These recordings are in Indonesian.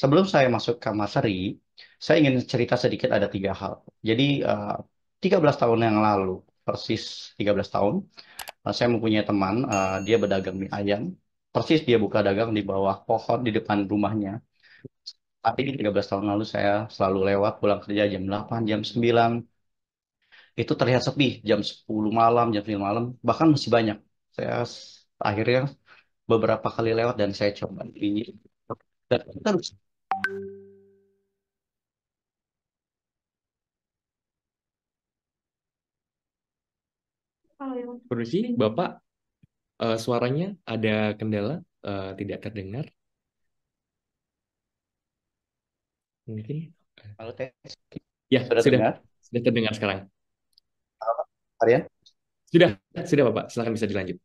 Sebelum saya masuk ke Mas Sari, saya ingin cerita sedikit ada tiga hal. Jadi uh, eh, 13 tahun yang lalu, persis 13 tahun, uh, saya mempunyai teman, uh, dia berdagang mie ayam. Persis dia buka dagang di bawah pohon di depan rumahnya. Tapi 13 tahun lalu saya selalu lewat pulang kerja jam 8, jam 9, itu terlihat sepi jam 10 malam, jam 9 malam, bahkan masih banyak. Saya akhirnya beberapa kali lewat dan saya coba ini. Dan terus kalau Bapak, uh, suaranya ada kendala, uh, tidak terdengar. Mungkin. Halo, tes. Ya, sudah, sudah terdengar? Sudah terdengar sekarang. Halo, Pak Sudah, sudah Bapak. Silahkan bisa dilanjut.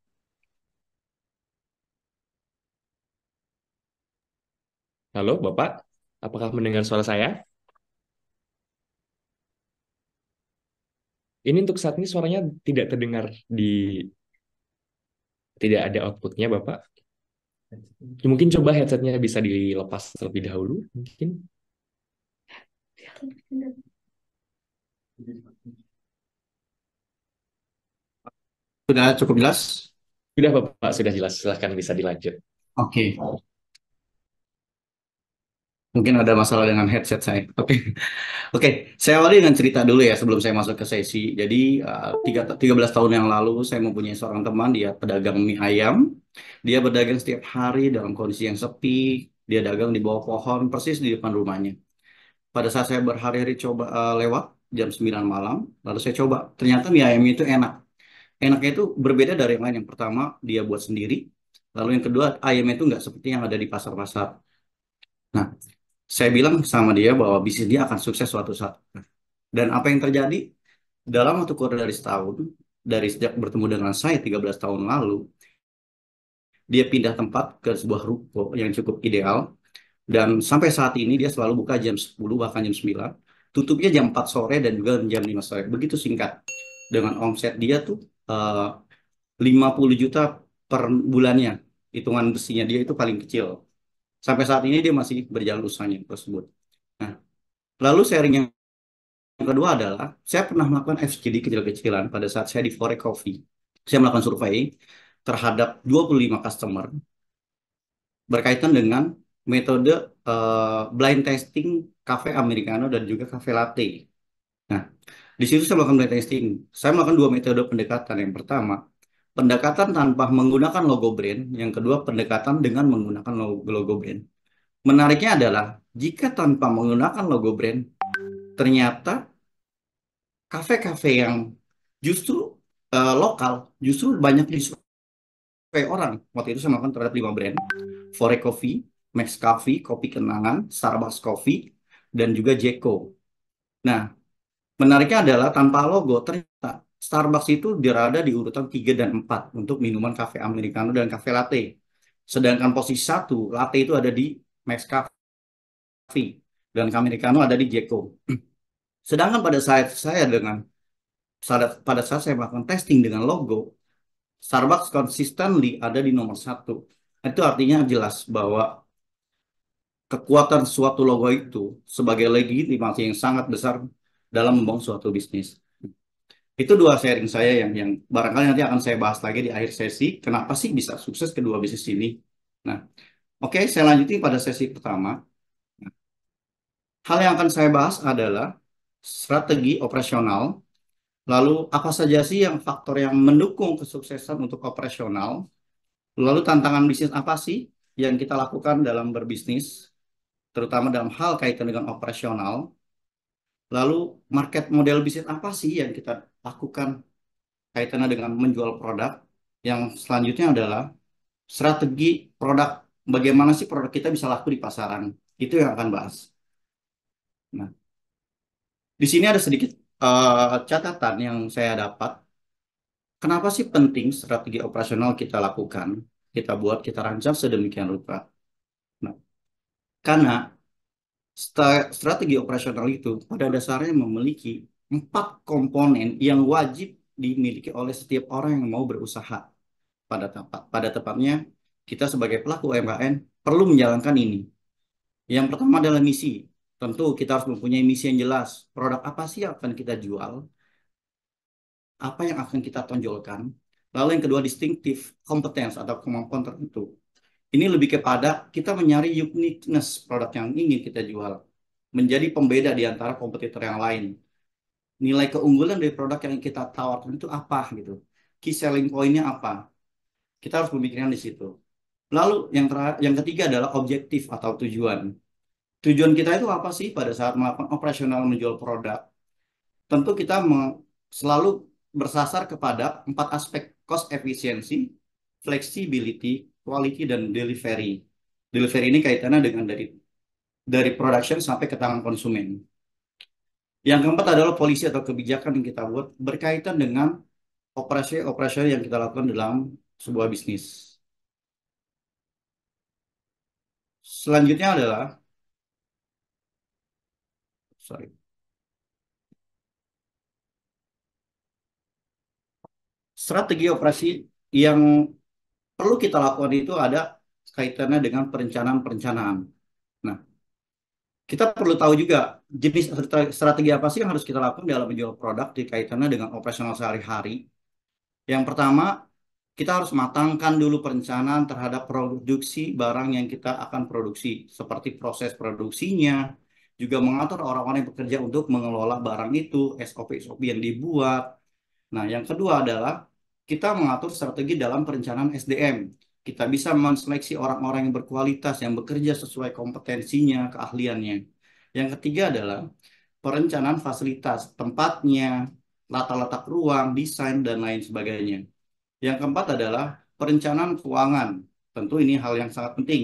Halo, Bapak. Apakah mendengar suara saya? Ini untuk saat ini suaranya tidak terdengar di tidak ada outputnya, Bapak. Mungkin coba headsetnya bisa dilepas terlebih dahulu, mungkin. Sudah cukup jelas? Sudah, Bapak. Sudah jelas. Silahkan bisa dilanjut. Oke. Okay. Mungkin ada masalah dengan headset saya. Oke, okay. Okay. Saya awali dengan cerita dulu ya sebelum saya masuk ke sesi. Jadi eh, tiga uh, 13 tahun yang lalu saya mempunyai seorang teman dia pedagang mie ayam. Dia berdagang setiap hari dalam kondisi yang sepi. Dia dagang di bawah pohon persis di depan rumahnya. Pada saat saya berhari-hari coba uh, lewat jam 9 malam, lalu saya coba. Ternyata mie ayam itu enak. Enaknya itu berbeda dari yang lain. Yang pertama dia buat sendiri. Lalu yang kedua ayamnya itu nggak seperti yang ada di pasar-pasar. Nah, saya bilang sama dia bahwa bisnis dia akan sukses suatu saat. Dan apa yang terjadi? Dalam waktu kurang dari setahun, dari sejak bertemu dengan saya 13 tahun lalu, dia pindah tempat ke sebuah ruko yang cukup ideal. Dan sampai saat ini dia selalu buka jam 10 bahkan jam 9. Tutupnya jam 4 sore dan juga jam 5 sore. Begitu singkat. Dengan omset dia tuh eh, uh, 50 juta per bulannya. Hitungan besinya dia itu paling kecil Sampai saat ini dia masih berjalan usahanya tersebut. Nah, lalu sharing yang kedua adalah saya pernah melakukan FGD kecil-kecilan pada saat saya di Forex Coffee. Saya melakukan survei terhadap 25 customer berkaitan dengan metode uh, blind testing cafe americano dan juga cafe latte. Nah, di situ saya melakukan blind testing. Saya melakukan dua metode pendekatan. Yang pertama, pendekatan tanpa menggunakan logo brand, yang kedua pendekatan dengan menggunakan logo, brand. Menariknya adalah jika tanpa menggunakan logo brand, ternyata kafe-kafe yang justru uh, lokal justru banyak disukai orang. Waktu itu saya melakukan terhadap lima brand, Fore Coffee, Max Coffee, Kopi Kenangan, Starbucks Coffee, dan juga Jeko. Nah, menariknya adalah tanpa logo ternyata Starbucks itu berada di urutan 3 dan 4 untuk minuman kafe americano dan kafe latte. Sedangkan posisi satu latte itu ada di Max Cafe dan americano ada di Jeko. Sedangkan pada saat saya dengan pada saat saya melakukan testing dengan logo, Starbucks consistently ada di nomor satu. Itu artinya jelas bahwa kekuatan suatu logo itu sebagai legitimasi yang sangat besar dalam membangun suatu bisnis. Itu dua sharing saya yang yang barangkali nanti akan saya bahas lagi di akhir sesi. Kenapa sih bisa sukses kedua bisnis ini? Nah, oke okay, saya lanjutin pada sesi pertama. hal yang akan saya bahas adalah strategi operasional. Lalu apa saja sih yang faktor yang mendukung kesuksesan untuk operasional? Lalu tantangan bisnis apa sih yang kita lakukan dalam berbisnis? Terutama dalam hal kaitan dengan operasional. Lalu market model bisnis apa sih yang kita lakukan kaitannya dengan menjual produk. Yang selanjutnya adalah strategi produk. Bagaimana sih produk kita bisa laku di pasaran? Itu yang akan bahas. Nah, di sini ada sedikit uh, catatan yang saya dapat. Kenapa sih penting strategi operasional kita lakukan, kita buat, kita rancang sedemikian rupa? Nah, karena strategi operasional itu pada dasarnya memiliki empat komponen yang wajib dimiliki oleh setiap orang yang mau berusaha. Pada tempat pada tepatnya kita sebagai pelaku UMKM perlu menjalankan ini. Yang pertama adalah misi. Tentu kita harus mempunyai misi yang jelas. Produk apa sih yang akan kita jual? Apa yang akan kita tonjolkan? Lalu yang kedua distinctive competence atau kemampuan tertentu. Ini lebih kepada kita mencari uniqueness produk yang ingin kita jual. Menjadi pembeda di antara kompetitor yang lain nilai keunggulan dari produk yang kita tawarkan itu apa gitu key selling pointnya apa kita harus memikirkan di situ lalu yang yang ketiga adalah objektif atau tujuan tujuan kita itu apa sih pada saat melakukan operasional menjual produk tentu kita selalu bersasar kepada empat aspek cost efficiency flexibility quality dan delivery delivery ini kaitannya dengan dari dari production sampai ke tangan konsumen yang keempat adalah polisi atau kebijakan yang kita buat berkaitan dengan operasi-operasi yang kita lakukan dalam sebuah bisnis. Selanjutnya adalah sorry. Strategi operasi yang perlu kita lakukan itu ada kaitannya dengan perencanaan-perencanaan kita perlu tahu juga jenis strategi apa sih yang harus kita lakukan dalam menjual produk dikaitannya dengan operasional sehari-hari. Yang pertama, kita harus matangkan dulu perencanaan terhadap produksi barang yang kita akan produksi, seperti proses produksinya, juga mengatur orang-orang yang bekerja untuk mengelola barang itu, SOP-SOP yang dibuat. Nah, yang kedua adalah kita mengatur strategi dalam perencanaan SDM kita bisa menseleksi orang-orang yang berkualitas, yang bekerja sesuai kompetensinya, keahliannya. Yang ketiga adalah perencanaan fasilitas, tempatnya, latar-latar ruang, desain, dan lain sebagainya. Yang keempat adalah perencanaan keuangan. Tentu ini hal yang sangat penting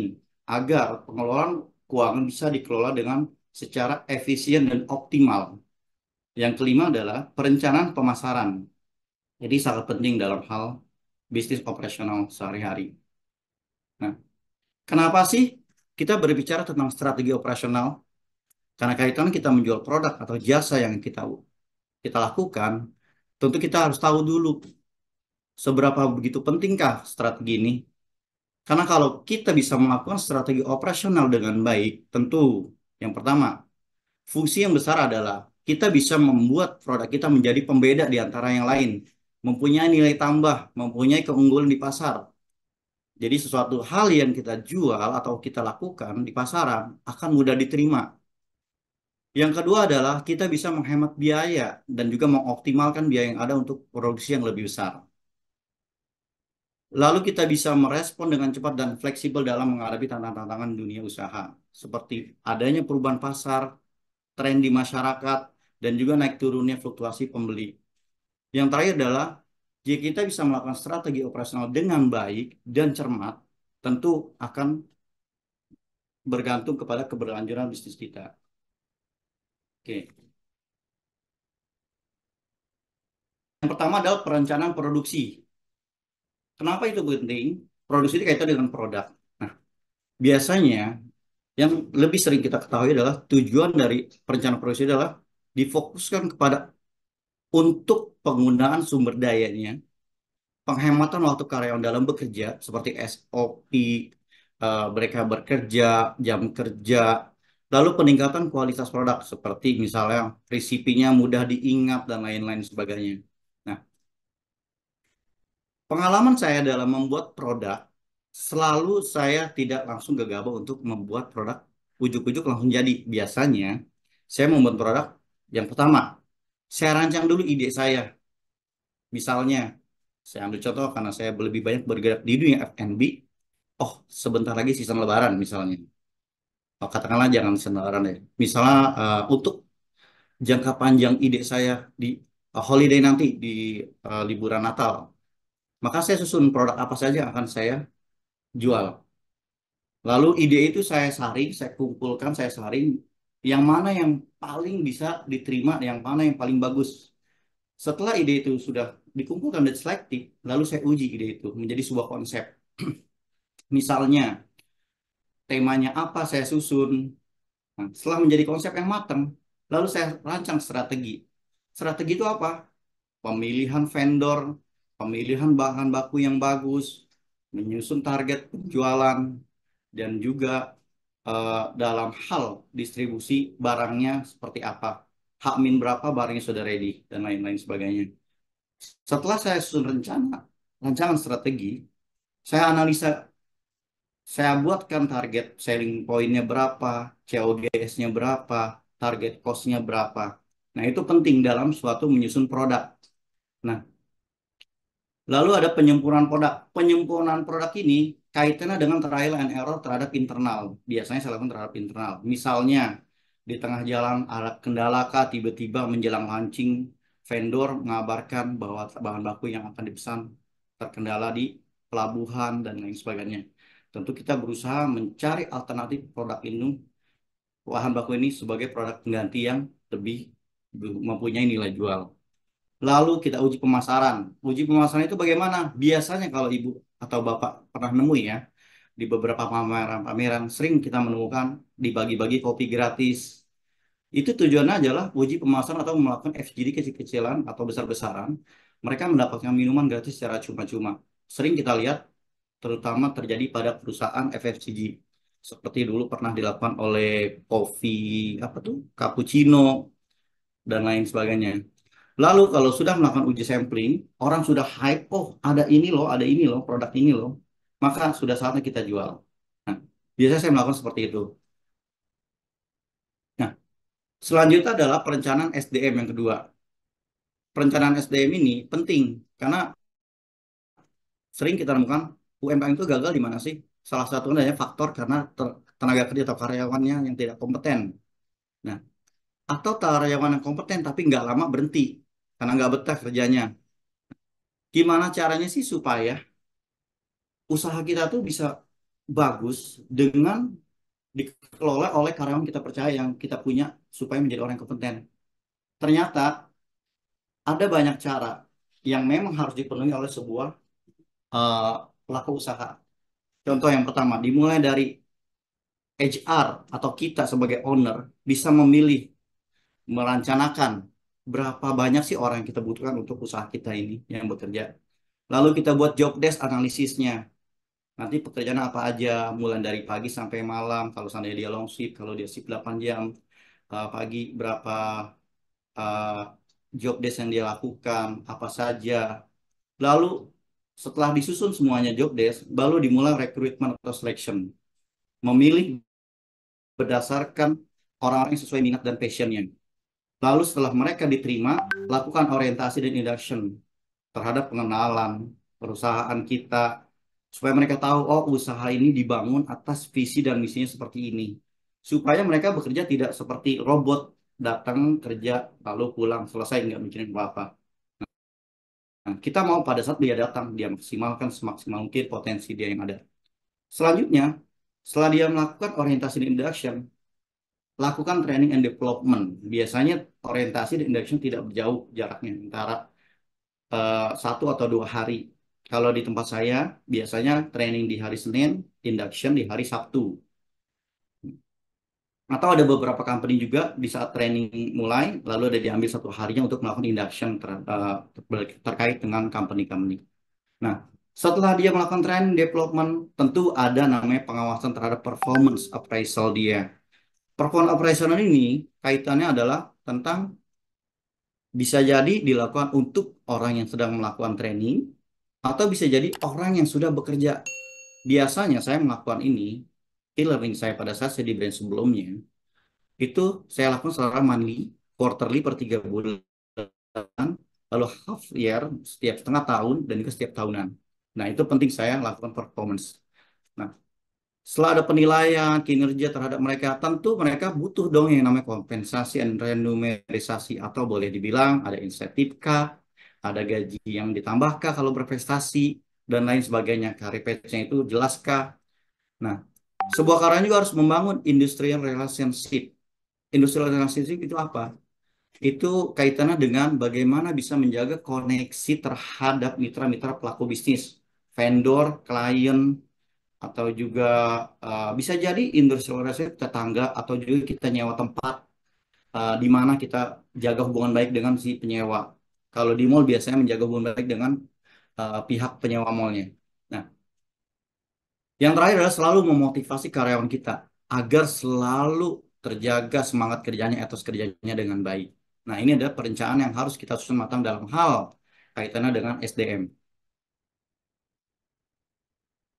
agar pengelolaan keuangan bisa dikelola dengan secara efisien dan optimal. Yang kelima adalah perencanaan pemasaran. Jadi sangat penting dalam hal bisnis operasional sehari-hari. Nah, kenapa sih kita berbicara tentang strategi operasional? Karena kaitan kita menjual produk atau jasa yang kita kita lakukan, tentu kita harus tahu dulu seberapa begitu pentingkah strategi ini. Karena kalau kita bisa melakukan strategi operasional dengan baik, tentu yang pertama, fungsi yang besar adalah kita bisa membuat produk kita menjadi pembeda di antara yang lain, mempunyai nilai tambah, mempunyai keunggulan di pasar, jadi sesuatu hal yang kita jual atau kita lakukan di pasaran akan mudah diterima. Yang kedua adalah kita bisa menghemat biaya dan juga mengoptimalkan biaya yang ada untuk produksi yang lebih besar. Lalu kita bisa merespon dengan cepat dan fleksibel dalam menghadapi tantangan-tantangan dunia usaha, seperti adanya perubahan pasar, tren di masyarakat, dan juga naik turunnya fluktuasi pembeli. Yang terakhir adalah jika kita bisa melakukan strategi operasional dengan baik dan cermat, tentu akan bergantung kepada keberlanjutan bisnis kita. Oke. Yang pertama adalah perencanaan produksi. Kenapa itu penting? Produksi itu kaitan dengan produk. Nah, biasanya yang lebih sering kita ketahui adalah tujuan dari perencanaan produksi adalah difokuskan kepada untuk penggunaan sumber dayanya, penghematan waktu karyawan dalam bekerja seperti SOP, uh, eh, mereka bekerja, jam kerja, lalu peningkatan kualitas produk seperti misalnya resipinya mudah diingat dan lain-lain sebagainya. Nah, pengalaman saya dalam membuat produk selalu saya tidak langsung gegabah untuk membuat produk ujuk-ujuk langsung jadi. Biasanya saya membuat produk yang pertama saya rancang dulu ide saya. Misalnya, saya ambil contoh karena saya lebih banyak bergerak di dunia F&B. Oh, sebentar lagi season lebaran misalnya. Oh, katakanlah jangan season lebaran ya. Misalnya uh, untuk jangka panjang ide saya di uh, holiday nanti di uh, liburan Natal. Maka saya susun produk apa saja yang akan saya jual. Lalu ide itu saya saring, saya kumpulkan, saya saring yang mana yang paling bisa diterima, yang mana yang paling bagus. Setelah ide itu sudah dikumpulkan dan selektif, lalu saya uji ide itu menjadi sebuah konsep. Misalnya, temanya apa saya susun. Nah, setelah menjadi konsep yang matang, lalu saya rancang strategi. Strategi itu apa? Pemilihan vendor, pemilihan bahan baku yang bagus, menyusun target penjualan, dan juga uh, dalam hal distribusi barangnya seperti apa. Hak min berapa barangnya sudah ready, dan lain-lain sebagainya. Setelah saya susun rencana, rancangan strategi, saya analisa, saya buatkan target selling pointnya berapa, COGS-nya berapa, target cost-nya berapa. Nah, itu penting dalam suatu menyusun produk. Nah, lalu ada penyempurnaan produk. Penyempurnaan produk ini kaitannya dengan trial and error terhadap internal. Biasanya saya lakukan terhadap internal. Misalnya di tengah jalan ada kendala kah tiba-tiba menjelang launching vendor mengabarkan bahwa bahan baku yang akan dipesan terkendala di pelabuhan dan lain sebagainya. Tentu kita berusaha mencari alternatif produk ini bahan baku ini sebagai produk pengganti yang lebih mempunyai nilai jual. Lalu kita uji pemasaran. Uji pemasaran itu bagaimana? Biasanya kalau ibu atau Bapak pernah nemu ya di beberapa pameran-pameran sering kita menemukan dibagi-bagi kopi gratis. Itu tujuannya adalah uji pemasaran atau melakukan FGD kecil-kecilan atau besar-besaran. Mereka mendapatkan minuman gratis secara cuma-cuma. Sering kita lihat terutama terjadi pada perusahaan FFCG. Seperti dulu pernah dilakukan oleh kopi apa tuh cappuccino dan lain sebagainya. Lalu kalau sudah melakukan uji sampling, orang sudah hype, oh ada ini loh, ada ini loh, produk ini loh, maka sudah saatnya kita jual. Nah, biasanya saya melakukan seperti itu. Nah, selanjutnya adalah perencanaan SDM yang kedua. Perencanaan SDM ini penting karena sering kita temukan UMKM itu gagal di mana sih? Salah satunya adalah faktor karena tenaga kerja atau karyawannya yang tidak kompeten. Nah, atau karyawan yang kompeten tapi nggak lama berhenti karena nggak betah kerjanya. Gimana caranya sih supaya usaha kita tuh bisa bagus dengan dikelola oleh karyawan kita percaya yang kita punya supaya menjadi orang yang kompeten. Ternyata ada banyak cara yang memang harus dipenuhi oleh sebuah uh, pelaku usaha. Contoh yang pertama, dimulai dari HR atau kita sebagai owner bisa memilih merancanakan berapa banyak sih orang yang kita butuhkan untuk usaha kita ini yang bekerja. Lalu kita buat job desk analisisnya. Nanti pekerjaan apa aja, mulai dari pagi sampai malam, kalau seandainya dia long shift, kalau dia shift 8 jam, uh, pagi berapa uh, job desk yang dia lakukan, apa saja. Lalu setelah disusun semuanya job desk, baru dimulai recruitment atau selection. Memilih berdasarkan orang-orang yang sesuai minat dan passionnya. Lalu setelah mereka diterima, lakukan orientasi dan induction terhadap pengenalan perusahaan kita supaya mereka tahu oh usaha ini dibangun atas visi dan misinya seperti ini. Supaya mereka bekerja tidak seperti robot datang kerja lalu pulang selesai nggak mikirin apa-apa. Nah, kita mau pada saat dia datang dia maksimalkan semaksimal mungkin potensi dia yang ada. Selanjutnya, setelah dia melakukan orientasi dan induction, lakukan training and development. Biasanya orientasi dan induction tidak jauh jaraknya antara uh, satu atau dua hari. Kalau di tempat saya biasanya training di hari Senin, induction di hari Sabtu. Atau ada beberapa company juga di saat training mulai, lalu ada diambil satu harinya untuk melakukan induction ter, uh, terkait dengan company-company. Nah, setelah dia melakukan training development, tentu ada namanya pengawasan terhadap performance appraisal dia Perform operasional ini kaitannya adalah tentang bisa jadi dilakukan untuk orang yang sedang melakukan training atau bisa jadi orang yang sudah bekerja. Biasanya saya melakukan ini, e-learning saya pada saat saya di brand sebelumnya, itu saya lakukan secara monthly, quarterly per tiga bulan, lalu half year setiap setengah tahun dan juga setiap tahunan. Nah itu penting saya lakukan performance. Setelah ada penilaian kinerja terhadap mereka, tentu mereka butuh dong yang namanya kompensasi dan renumerisasi atau boleh dibilang ada insentif kah, ada gaji yang ditambah kalau berprestasi dan lain sebagainya. karipetnya itu jelas kah? Nah, sebuah karyawan juga harus membangun industrial relationship. Industrial relationship itu apa? Itu kaitannya dengan bagaimana bisa menjaga koneksi terhadap mitra-mitra pelaku bisnis, vendor, klien, atau juga uh, bisa jadi industrial relationship tetangga atau juga kita nyewa tempat uh, di mana kita jaga hubungan baik dengan si penyewa. Kalau di mall biasanya menjaga hubungan baik dengan uh, pihak penyewa mallnya. Nah, yang terakhir adalah selalu memotivasi karyawan kita agar selalu terjaga semangat kerjanya atau kerjanya dengan baik. Nah, ini adalah perencanaan yang harus kita susun matang dalam hal kaitannya dengan SDM.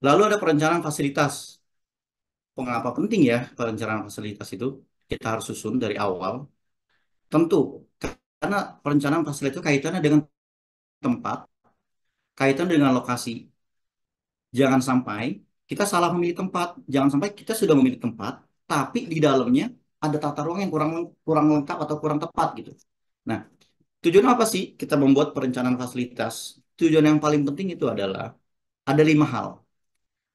Lalu ada perencanaan fasilitas. Mengapa penting ya perencanaan fasilitas itu? Kita harus susun dari awal. Tentu, karena perencanaan fasilitas itu kaitannya dengan tempat, kaitan dengan lokasi. Jangan sampai kita salah memilih tempat. Jangan sampai kita sudah memilih tempat, tapi di dalamnya ada tata ruang yang kurang kurang lengkap atau kurang tepat gitu. Nah, tujuan apa sih kita membuat perencanaan fasilitas? Tujuan yang paling penting itu adalah ada lima hal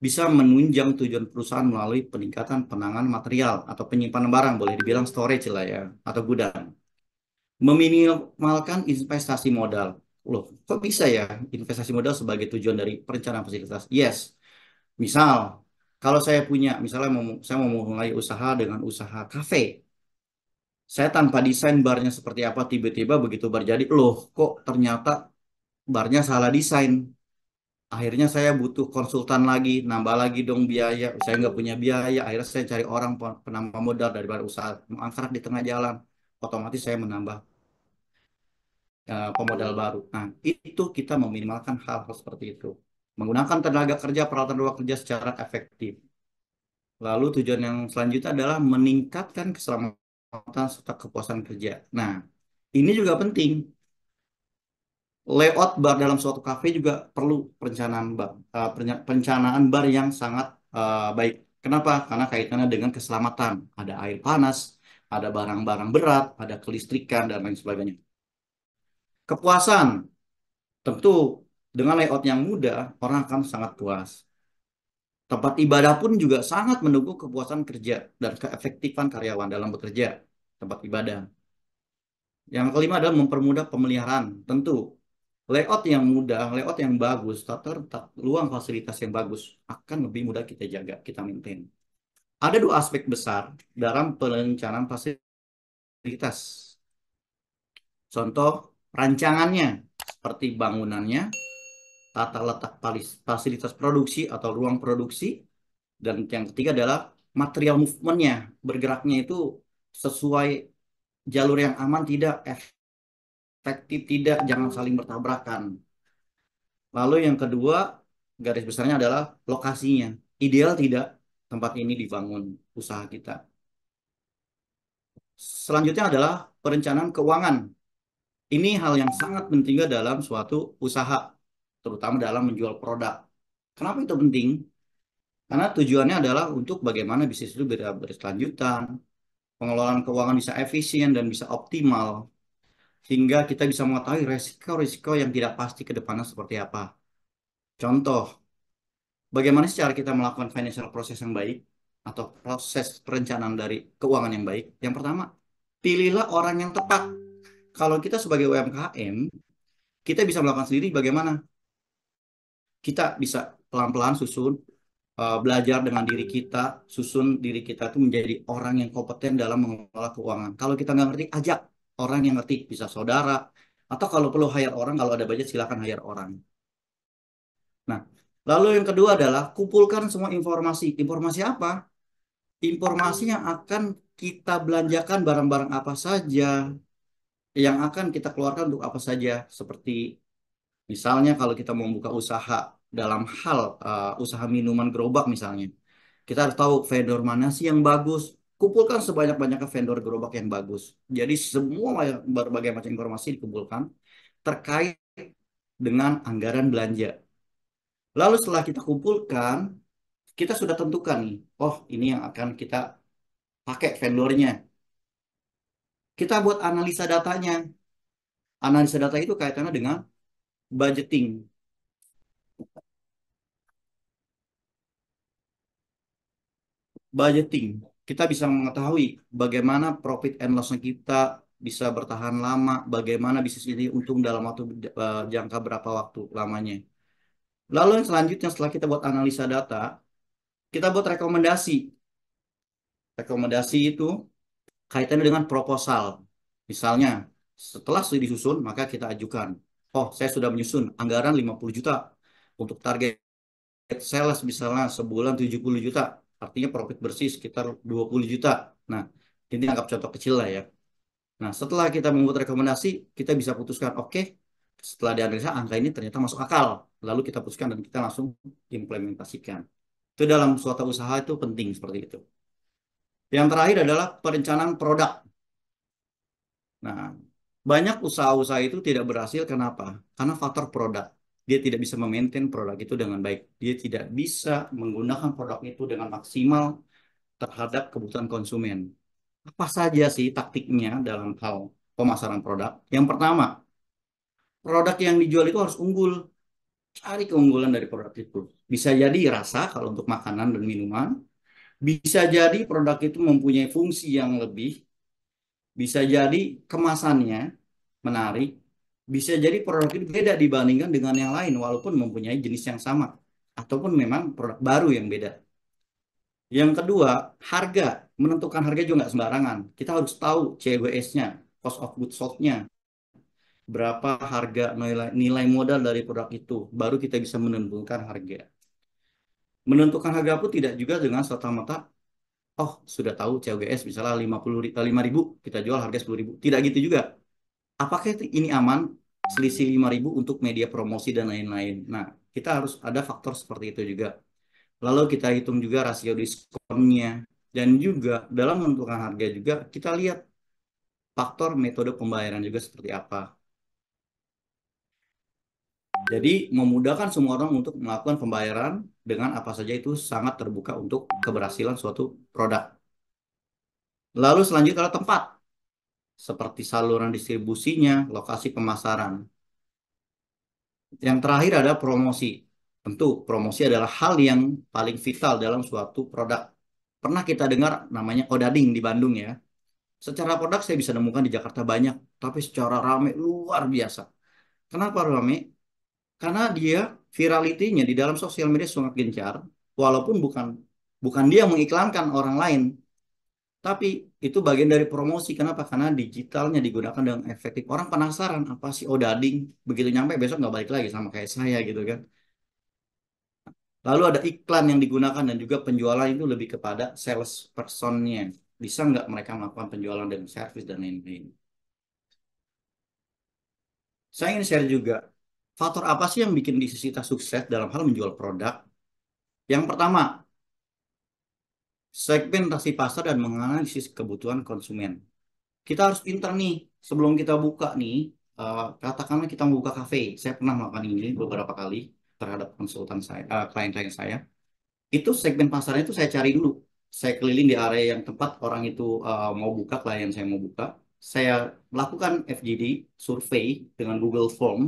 bisa menunjang tujuan perusahaan melalui peningkatan penanganan material atau penyimpanan barang, boleh dibilang storage lah ya, atau gudang. Meminimalkan investasi modal. Loh, kok bisa ya investasi modal sebagai tujuan dari perencanaan fasilitas? Yes. Misal, kalau saya punya, misalnya mau, saya mau mulai usaha dengan usaha kafe. Saya tanpa desain barnya seperti apa, tiba-tiba begitu bar jadi, loh kok ternyata barnya salah desain akhirnya saya butuh konsultan lagi, nambah lagi dong biaya. Saya nggak punya biaya, akhirnya saya cari orang penambah modal daripada usaha mengangkat di tengah jalan. Otomatis saya menambah uh, pemodal baru. Nah, itu kita meminimalkan hal-hal seperti itu. Menggunakan tenaga kerja, peralatan ruang kerja secara efektif. Lalu tujuan yang selanjutnya adalah meningkatkan keselamatan serta kepuasan kerja. Nah, ini juga penting layout bar dalam suatu kafe juga perlu perencanaan bar, uh, eh, perencanaan bar yang sangat uh, baik. Kenapa? Karena kaitannya dengan keselamatan. Ada air panas, ada barang-barang berat, ada kelistrikan dan lain sebagainya. Kepuasan, tentu dengan layout yang mudah orang akan sangat puas. Tempat ibadah pun juga sangat mendukung kepuasan kerja dan keefektifan karyawan dalam bekerja tempat ibadah. Yang kelima adalah mempermudah pemeliharaan. Tentu layout yang mudah, layout yang bagus, tata letak ruang fasilitas yang bagus akan lebih mudah kita jaga, kita maintain. Ada dua aspek besar dalam perencanaan fasilitas. Contoh rancangannya seperti bangunannya, tata letak fasilitas produksi atau ruang produksi, dan yang ketiga adalah material movementnya, bergeraknya itu sesuai jalur yang aman tidak efektif tidak jangan saling bertabrakan. Lalu yang kedua garis besarnya adalah lokasinya. Ideal tidak tempat ini dibangun usaha kita. Selanjutnya adalah perencanaan keuangan. Ini hal yang sangat penting dalam suatu usaha, terutama dalam menjual produk. Kenapa itu penting? Karena tujuannya adalah untuk bagaimana bisnis itu berkelanjutan, pengelolaan keuangan bisa efisien dan bisa optimal. Sehingga kita bisa mengetahui risiko-risiko yang tidak pasti ke depannya seperti apa. Contoh, bagaimana secara kita melakukan financial process yang baik atau proses perencanaan dari keuangan yang baik? Yang pertama, pilihlah orang yang tepat. Kalau kita sebagai UMKM, kita bisa melakukan sendiri bagaimana? Kita bisa pelan-pelan susun eh, belajar dengan diri kita, susun diri kita itu menjadi orang yang kompeten dalam mengelola keuangan. Kalau kita nggak ngerti, ajak orang yang ngerti bisa saudara atau kalau perlu hire orang kalau ada budget silahkan hire orang nah lalu yang kedua adalah kumpulkan semua informasi informasi apa informasi yang akan kita belanjakan barang-barang apa saja yang akan kita keluarkan untuk apa saja seperti misalnya kalau kita mau buka usaha dalam hal uh, usaha minuman gerobak misalnya kita harus tahu vendor mana sih yang bagus kumpulkan sebanyak-banyaknya vendor gerobak yang bagus. Jadi semua berbagai macam informasi dikumpulkan terkait dengan anggaran belanja. Lalu setelah kita kumpulkan, kita sudah tentukan nih, oh ini yang akan kita pakai vendornya. Kita buat analisa datanya. Analisa data itu kaitannya dengan budgeting. Budgeting kita bisa mengetahui bagaimana profit and loss kita bisa bertahan lama, bagaimana bisnis ini untung dalam waktu eh, jangka berapa waktu lamanya. Lalu yang selanjutnya setelah kita buat analisa data, kita buat rekomendasi. Rekomendasi itu kaitannya dengan proposal. Misalnya, setelah sudah disusun, maka kita ajukan. Oh, saya sudah menyusun anggaran 50 juta untuk target sales misalnya sebulan 70 juta artinya profit bersih sekitar 20 juta. Nah, ini anggap contoh kecil lah ya. Nah, setelah kita membuat rekomendasi, kita bisa putuskan, oke, okay, setelah dianalisa angka ini ternyata masuk akal. Lalu kita putuskan dan kita langsung implementasikan. Itu dalam suatu usaha itu penting seperti itu. Yang terakhir adalah perencanaan produk. Nah, banyak usaha-usaha itu tidak berhasil kenapa? Karena faktor produk dia tidak bisa memaintain produk itu dengan baik. Dia tidak bisa menggunakan produk itu dengan maksimal terhadap kebutuhan konsumen. Apa saja sih taktiknya dalam hal pemasaran produk? Yang pertama, produk yang dijual itu harus unggul. Cari keunggulan dari produk itu. Bisa jadi rasa kalau untuk makanan dan minuman. Bisa jadi produk itu mempunyai fungsi yang lebih. Bisa jadi kemasannya menarik bisa jadi produk itu beda dibandingkan dengan yang lain walaupun mempunyai jenis yang sama ataupun memang produk baru yang beda. Yang kedua, harga. Menentukan harga juga nggak sembarangan. Kita harus tahu CWS-nya, cost of goods sold-nya. Berapa harga nilai, nilai modal dari produk itu. Baru kita bisa menentukan harga. Menentukan harga pun tidak juga dengan serta-merta oh sudah tahu CWS misalnya 50 ribu kita jual harga 10 ribu. Tidak gitu juga apakah ini aman selisih 5000 untuk media promosi dan lain-lain. Nah, kita harus ada faktor seperti itu juga. Lalu kita hitung juga rasio diskonnya dan juga dalam menentukan harga juga kita lihat faktor metode pembayaran juga seperti apa. Jadi memudahkan semua orang untuk melakukan pembayaran dengan apa saja itu sangat terbuka untuk keberhasilan suatu produk. Lalu selanjutnya adalah tempat seperti saluran distribusinya, lokasi pemasaran. Yang terakhir ada promosi. Tentu promosi adalah hal yang paling vital dalam suatu produk. Pernah kita dengar namanya kodading di Bandung ya. Secara produk saya bisa nemukan di Jakarta banyak, tapi secara rame luar biasa. Kenapa rame? Karena dia viralitinya di dalam sosial media sangat gencar, walaupun bukan bukan dia mengiklankan orang lain, tapi itu bagian dari promosi. Kenapa? Karena digitalnya digunakan dengan efektif. Orang penasaran apa sih oh dading begitu nyampe besok nggak balik lagi sama kayak saya gitu kan. Lalu ada iklan yang digunakan dan juga penjualan itu lebih kepada sales personnya. Bisa nggak mereka melakukan penjualan dengan service dan lain-lain. Saya ingin share juga faktor apa sih yang bikin bisnis kita sukses dalam hal menjual produk? Yang pertama, segmentasi pasar dan menganalisis kebutuhan konsumen. Kita harus pintar nih sebelum kita buka nih, uh, katakanlah kita mau buka kafe. Saya pernah melakukan ini beberapa kali terhadap konsultan saya, uh, klien-klien saya. Itu segmen pasarnya itu saya cari dulu. Saya keliling di area yang tempat orang itu uh, mau buka, klien saya mau buka. Saya melakukan FGD, survei dengan Google Form.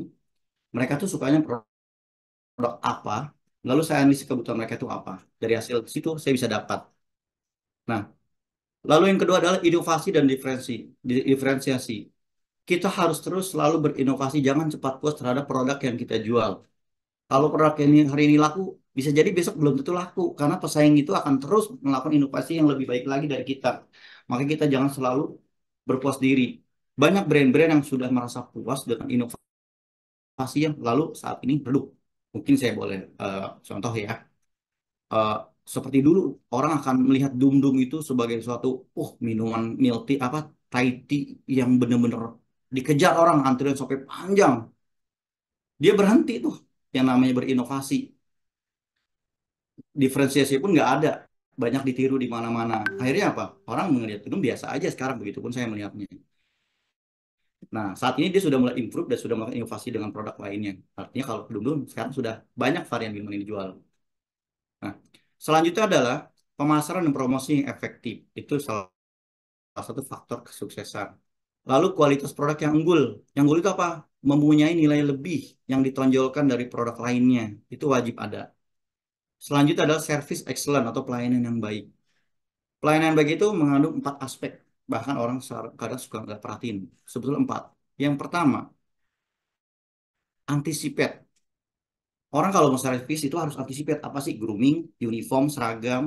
Mereka tuh sukanya produk apa, lalu saya analisis kebutuhan mereka itu apa. Dari hasil situ saya bisa dapat Nah, lalu yang kedua adalah inovasi dan diferensi, diferensiasi. Kita harus terus selalu berinovasi, jangan cepat puas terhadap produk yang kita jual. Kalau produk yang hari ini laku, bisa jadi besok belum tentu laku karena pesaing itu akan terus melakukan inovasi yang lebih baik lagi dari kita. Maka kita jangan selalu berpuas diri. Banyak brand-brand yang sudah merasa puas dengan inovasi yang lalu saat ini redup. Mungkin saya boleh uh, contoh ya. Uh, seperti dulu orang akan melihat dum-dum itu sebagai suatu uh minuman milk apa Thai tea yang benar-benar dikejar orang antrian sampai panjang. Dia berhenti tuh yang namanya berinovasi. Diferensiasi pun nggak ada, banyak ditiru di mana-mana. Akhirnya apa? Orang melihat dum biasa aja sekarang begitu pun saya melihatnya. Nah, saat ini dia sudah mulai improve dan sudah melakukan inovasi dengan produk lainnya. Artinya kalau dum-dum sekarang sudah banyak varian minuman yang dijual. Nah, Selanjutnya adalah pemasaran dan promosi yang efektif. Itu salah satu faktor kesuksesan. Lalu kualitas produk yang unggul. Yang unggul itu apa? Mempunyai nilai lebih yang ditonjolkan dari produk lainnya. Itu wajib ada. Selanjutnya adalah service excellent atau pelayanan yang baik. Pelayanan baik itu mengandung empat aspek. Bahkan orang kadang suka nggak perhatiin. Sebetulnya empat. Yang pertama, anticipate orang kalau mau servis itu harus antisipasi apa sih grooming, uniform, seragam,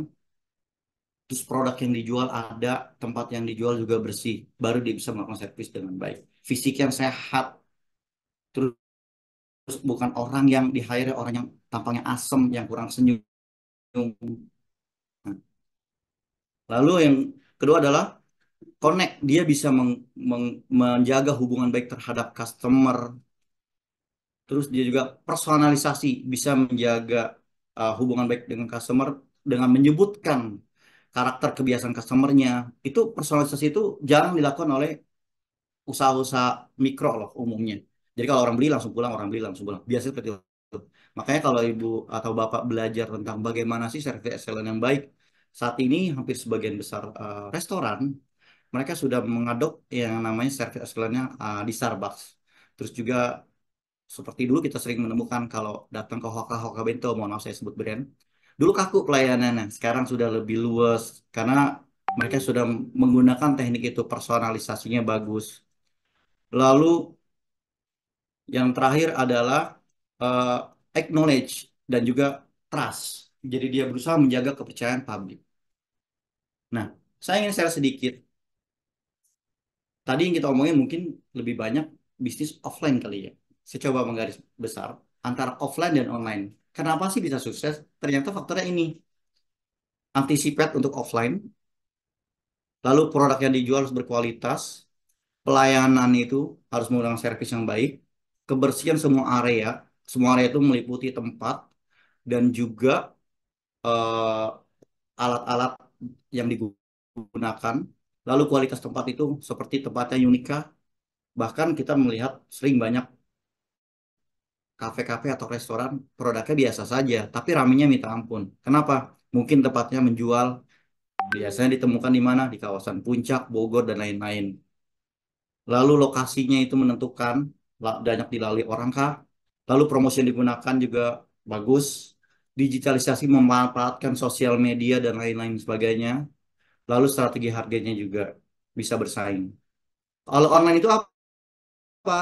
terus produk yang dijual ada, tempat yang dijual juga bersih, baru dia bisa melakukan servis dengan baik. Fisik yang sehat, terus bukan orang yang di hire orang yang tampangnya asem, yang kurang senyum. Nah. Lalu yang kedua adalah connect, dia bisa meng, meng, menjaga hubungan baik terhadap customer, terus dia juga personalisasi bisa menjaga uh, hubungan baik dengan customer dengan menyebutkan karakter kebiasaan customernya itu personalisasi itu jarang dilakukan oleh usaha-usaha mikro loh umumnya jadi kalau orang beli langsung pulang orang beli langsung pulang biasanya seperti itu makanya kalau ibu atau bapak belajar tentang bagaimana sih service excellence yang baik saat ini hampir sebagian besar uh, restoran mereka sudah mengadop yang namanya service excellence-nya uh, di Starbucks terus juga seperti dulu kita sering menemukan kalau datang ke Hoka Hoka Bento, mohon maaf saya sebut brand, dulu kaku pelayanannya, sekarang sudah lebih luas karena mereka sudah menggunakan teknik itu personalisasinya bagus. Lalu yang terakhir adalah uh, acknowledge dan juga trust. Jadi dia berusaha menjaga kepercayaan publik. Nah, saya ingin share sedikit. Tadi yang kita omongin mungkin lebih banyak bisnis offline kali ya saya coba menggaris besar antara offline dan online. Kenapa sih bisa sukses? Ternyata faktornya ini. Antisipate untuk offline, lalu produk yang dijual harus berkualitas, pelayanan itu harus menggunakan servis yang baik, kebersihan semua area, semua area itu meliputi tempat, dan juga eh, alat-alat uh, yang digunakan, lalu kualitas tempat itu seperti tempatnya unika, bahkan kita melihat sering banyak kafe-kafe atau restoran produknya biasa saja, tapi raminya minta ampun. Kenapa? Mungkin tempatnya menjual biasanya ditemukan di mana? Di kawasan Puncak, Bogor, dan lain-lain. Lalu lokasinya itu menentukan banyak dilalui orang kah? Lalu promosi yang digunakan juga bagus. Digitalisasi memanfaatkan sosial media dan lain-lain sebagainya. Lalu strategi harganya juga bisa bersaing. Kalau online itu apa?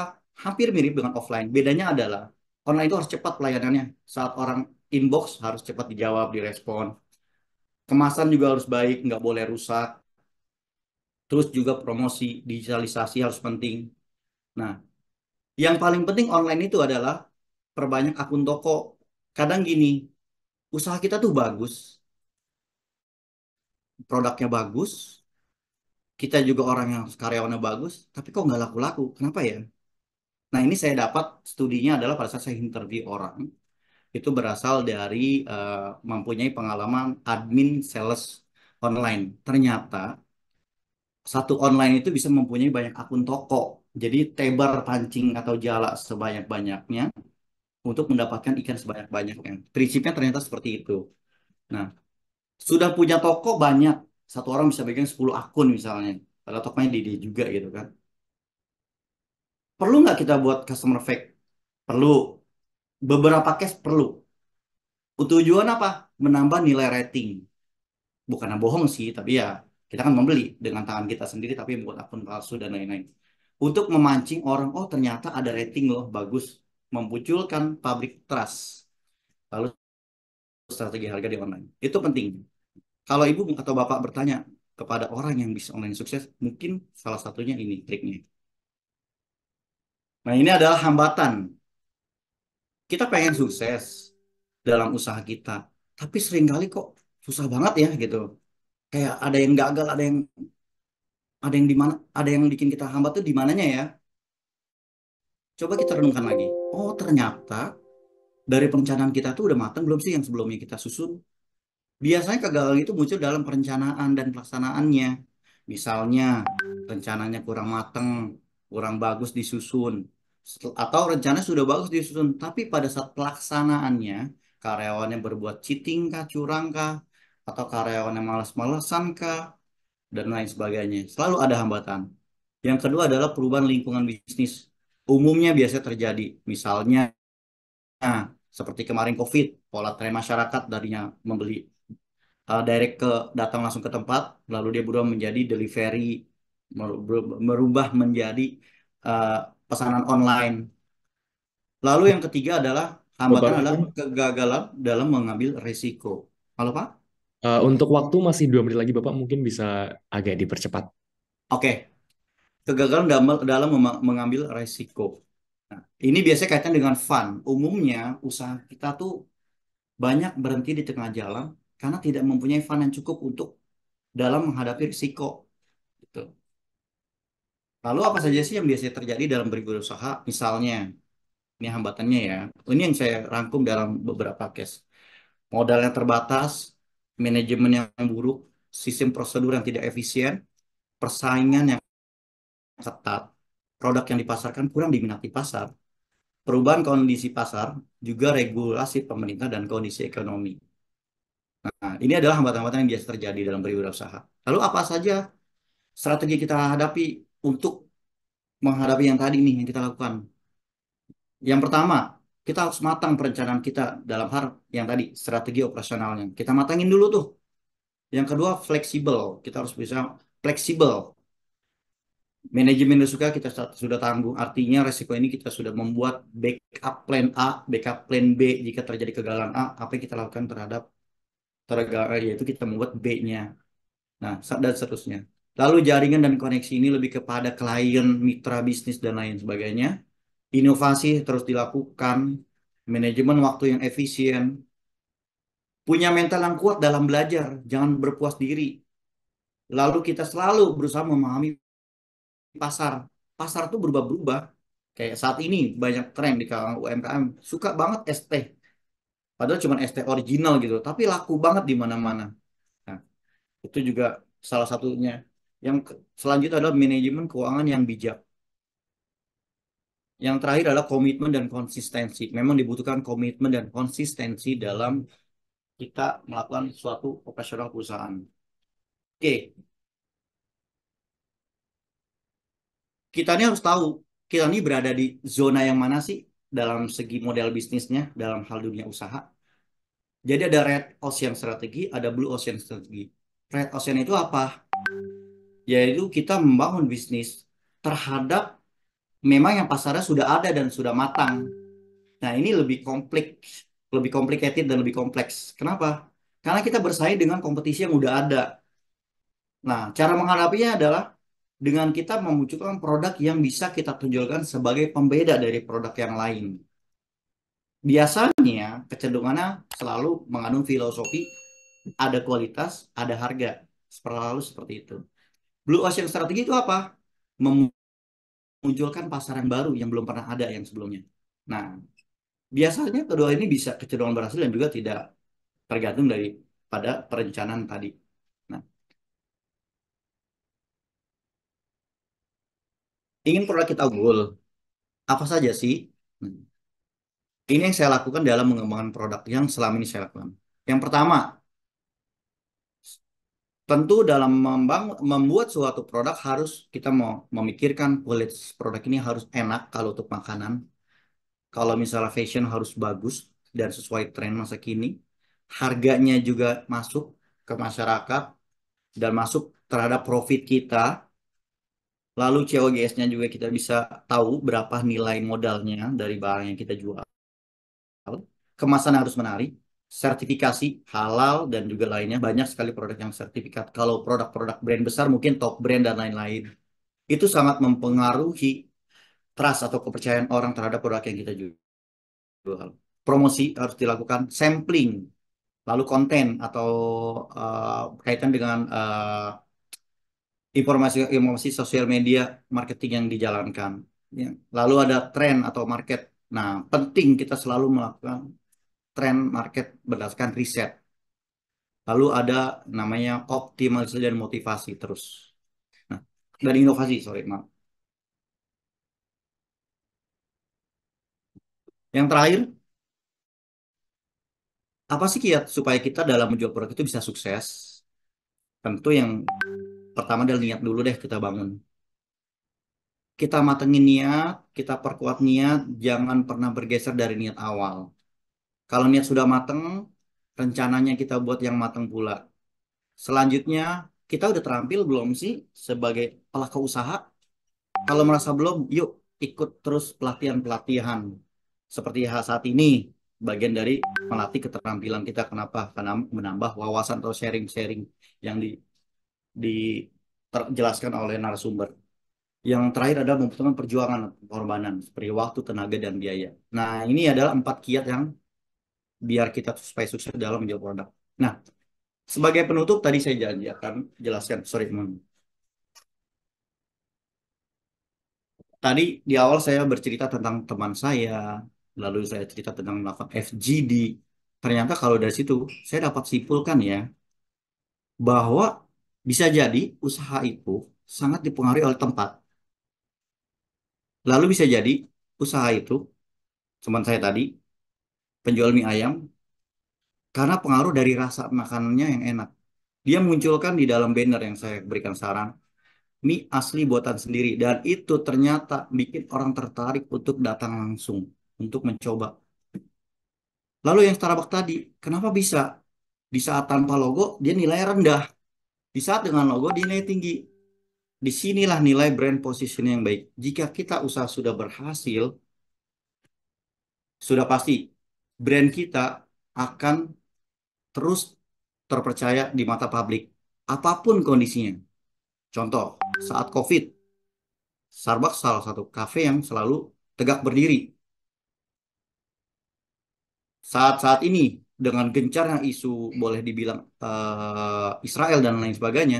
Hampir mirip dengan offline. Bedanya adalah online itu harus cepat pelayanannya. Saat orang inbox harus cepat dijawab, direspon. Kemasan juga harus baik, nggak boleh rusak. Terus juga promosi, digitalisasi harus penting. Nah, yang paling penting online itu adalah perbanyak akun toko. Kadang gini, usaha kita tuh bagus. Produknya bagus, kita juga orang yang karyawannya bagus, tapi kok nggak laku-laku? Kenapa ya? Nah, ini saya dapat studinya adalah pada saat saya interview orang, itu berasal dari uh, mempunyai pengalaman admin sales online. Ternyata satu online itu bisa mempunyai banyak akun toko. Jadi tebar pancing atau jala sebanyak-banyaknya untuk mendapatkan ikan sebanyak-banyaknya. Prinsipnya ternyata seperti itu. Nah, sudah punya toko banyak, satu orang bisa bikin 10 akun misalnya. Padahal tokonya Didi juga gitu kan perlu nggak kita buat customer fact? Perlu. Beberapa case perlu. Untuk tujuan apa? Menambah nilai rating. Bukan bohong sih, tapi ya kita kan membeli dengan tangan kita sendiri tapi membuat akun palsu dan lain-lain. Untuk memancing orang, oh ternyata ada rating loh, bagus. Memunculkan public trust. Lalu strategi harga di online. Itu penting. Kalau ibu atau bapak bertanya kepada orang yang bisa online sukses, mungkin salah satunya ini triknya Nah, ini adalah hambatan. Kita pengen sukses dalam usaha kita, tapi seringkali kok susah banget ya gitu. Kayak ada yang gagal, ada yang ada yang di mana, ada yang bikin kita hambat tuh di mananya ya. Coba kita renungkan lagi. Oh, ternyata dari perencanaan kita tuh udah matang belum sih yang sebelumnya kita susun? Biasanya kegagalan itu muncul dalam perencanaan dan pelaksanaannya. Misalnya, rencananya kurang matang, kurang bagus disusun, atau rencana sudah bagus disusun tapi pada saat pelaksanaannya karyawannya berbuat cheating kah curang kah atau karyawannya malas-malasan kah dan lain sebagainya selalu ada hambatan yang kedua adalah perubahan lingkungan bisnis umumnya biasa terjadi misalnya nah, seperti kemarin covid pola tren masyarakat darinya membeli uh, direct ke datang langsung ke tempat lalu dia berubah menjadi delivery merubah menjadi uh, pesanan online. Lalu yang ketiga adalah hambatan Bapak, adalah kegagalan dalam mengambil risiko. Halo Pak? Uh, untuk waktu masih dua menit lagi Bapak mungkin bisa agak dipercepat. Oke. Okay. Kegagalan dalam, dalam mengambil risiko. Nah, ini biasanya kaitan dengan fun. Umumnya usaha kita tuh banyak berhenti di tengah jalan karena tidak mempunyai fun yang cukup untuk dalam menghadapi risiko. Lalu apa saja sih yang biasanya terjadi dalam berusaha? Misalnya, ini hambatannya ya. Ini yang saya rangkum dalam beberapa case. Modal yang terbatas, manajemen yang buruk, sistem prosedur yang tidak efisien, persaingan yang ketat, produk yang dipasarkan kurang diminati pasar, perubahan kondisi pasar, juga regulasi pemerintah dan kondisi ekonomi. Nah, ini adalah hambatan-hambatan yang biasa terjadi dalam berwirausaha. Lalu apa saja strategi kita hadapi untuk menghadapi yang tadi nih yang kita lakukan. Yang pertama, kita harus matang perencanaan kita dalam hal yang tadi, strategi operasionalnya. Kita matangin dulu tuh. Yang kedua, fleksibel. Kita harus bisa fleksibel. Manajemen suka kita sudah tanggung. Artinya resiko ini kita sudah membuat backup plan A, backup plan B jika terjadi kegagalan A, apa yang kita lakukan terhadap tergagal yaitu kita membuat B-nya. Nah, dan seterusnya. Lalu jaringan dan koneksi ini lebih kepada klien, mitra bisnis, dan lain sebagainya. Inovasi terus dilakukan, manajemen waktu yang efisien, punya mental yang kuat dalam belajar, jangan berpuas diri. Lalu kita selalu berusaha memahami pasar. Pasar itu berubah-berubah. Kayak saat ini banyak tren di kalangan UMKM, suka banget ST. Padahal cuma ST original gitu, tapi laku banget di mana-mana. Nah, itu juga salah satunya yang selanjutnya adalah manajemen keuangan yang bijak. Yang terakhir adalah komitmen dan konsistensi. Memang dibutuhkan komitmen dan konsistensi dalam kita melakukan suatu operasional perusahaan. Oke. Kita ini harus tahu, kita ini berada di zona yang mana sih dalam segi model bisnisnya, dalam hal dunia usaha. Jadi ada red ocean strategi, ada blue ocean strategi. Red ocean itu apa? yaitu kita membangun bisnis terhadap memang yang pasarnya sudah ada dan sudah matang. Nah, ini lebih kompleks, lebih complicated dan lebih kompleks. Kenapa? Karena kita bersaing dengan kompetisi yang sudah ada. Nah, cara menghadapinya adalah dengan kita memunculkan produk yang bisa kita tunjukkan sebagai pembeda dari produk yang lain. Biasanya kecenderungannya selalu mengandung filosofi ada kualitas, ada harga. lalu seperti itu. Blue Ocean Strategy itu apa? Memunculkan pasaran baru yang belum pernah ada yang sebelumnya. Nah, biasanya kedua ini bisa kecenderungan berhasil dan juga tidak tergantung dari pada perencanaan tadi. Nah, ingin produk kita unggul, apa saja sih? Hmm. Ini yang saya lakukan dalam mengembangkan produk yang selama ini saya lakukan. Yang pertama, tentu dalam membuat suatu produk harus kita mau memikirkan kualitas produk ini harus enak kalau untuk makanan. Kalau misalnya fashion harus bagus dan sesuai tren masa kini. Harganya juga masuk ke masyarakat dan masuk terhadap profit kita. Lalu COGS-nya juga kita bisa tahu berapa nilai modalnya dari barang yang kita jual. Kemasan harus menarik, sertifikasi halal dan juga lainnya banyak sekali produk yang sertifikat. Kalau produk-produk brand besar mungkin top brand dan lain-lain. Itu sangat mempengaruhi trust atau kepercayaan orang terhadap produk yang kita jual. Promosi harus dilakukan, sampling, lalu konten atau uh, kaitan dengan informasi eh, informasi informasi sosial media marketing yang dijalankan. Ya, lalu ada tren atau market. Nah, penting kita selalu melakukan trend market berdasarkan riset. Lalu ada namanya optimalisasi dan motivasi terus. Nah, dan inovasi, sorry, maaf. Yang terakhir, apa sih kiat supaya kita dalam menjual produk itu bisa sukses? Tentu yang pertama adalah niat dulu deh kita bangun. Kita matengin niat, kita perkuat niat, jangan pernah bergeser dari niat awal. Kalau niat sudah mateng, rencananya kita buat yang mateng pula. Selanjutnya, kita udah terampil belum sih sebagai pelaku usaha? Kalau merasa belum, yuk ikut terus pelatihan-pelatihan. Seperti saat ini, bagian dari melatih keterampilan kita. Kenapa? Karena menambah wawasan atau sharing-sharing yang di, dijelaskan oleh narasumber. Yang terakhir adalah membutuhkan perjuangan, pengorbanan, seperti waktu, tenaga, dan biaya. Nah, ini adalah empat kiat yang biar kita supaya sukses dalam menjual produk. Nah, sebagai penutup tadi saya janji akan jelaskan, sorry teman. Tadi di awal saya bercerita tentang teman saya, lalu saya cerita tentang melakukan FGD. Ternyata kalau dari situ saya dapat simpulkan ya bahwa bisa jadi usaha itu sangat dipengaruhi oleh tempat. Lalu bisa jadi usaha itu, teman saya tadi, penjual mie ayam karena pengaruh dari rasa makanannya yang enak. Dia munculkan di dalam banner yang saya berikan saran, mie asli buatan sendiri dan itu ternyata bikin orang tertarik untuk datang langsung untuk mencoba. Lalu yang Starbucks tadi, kenapa bisa di saat tanpa logo dia nilai rendah, di saat dengan logo dia nilai tinggi. Disinilah nilai brand positioning yang baik. Jika kita usaha sudah berhasil, sudah pasti brand kita akan terus terpercaya di mata publik, apapun kondisinya. Contoh, saat COVID, Starbucks salah satu kafe yang selalu tegak berdiri. Saat-saat ini, dengan gencarnya isu boleh dibilang uh, Israel dan lain sebagainya,